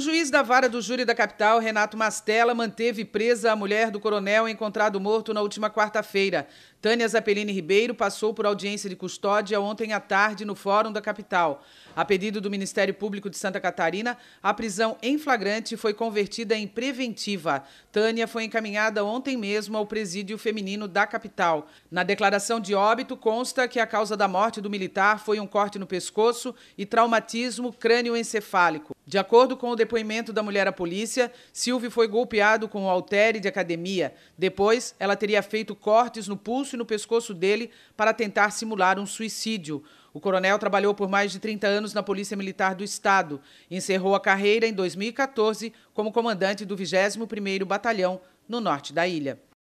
O juiz da vara do júri da capital, Renato Mastella, manteve presa a mulher do coronel encontrado morto na última quarta-feira. Tânia Zapelini Ribeiro passou por audiência de custódia ontem à tarde no Fórum da Capital. A pedido do Ministério Público de Santa Catarina, a prisão em flagrante foi convertida em preventiva. Tânia foi encaminhada ontem mesmo ao presídio feminino da capital. Na declaração de óbito, consta que a causa da morte do militar foi um corte no pescoço e traumatismo crânioencefálico. De acordo com o depoimento da mulher à polícia, Silvio foi golpeado com o um altere de academia. Depois, ela teria feito cortes no pulso e no pescoço dele para tentar simular um suicídio. O coronel trabalhou por mais de 30 anos na Polícia Militar do Estado. Encerrou a carreira em 2014 como comandante do 21º Batalhão no norte da ilha.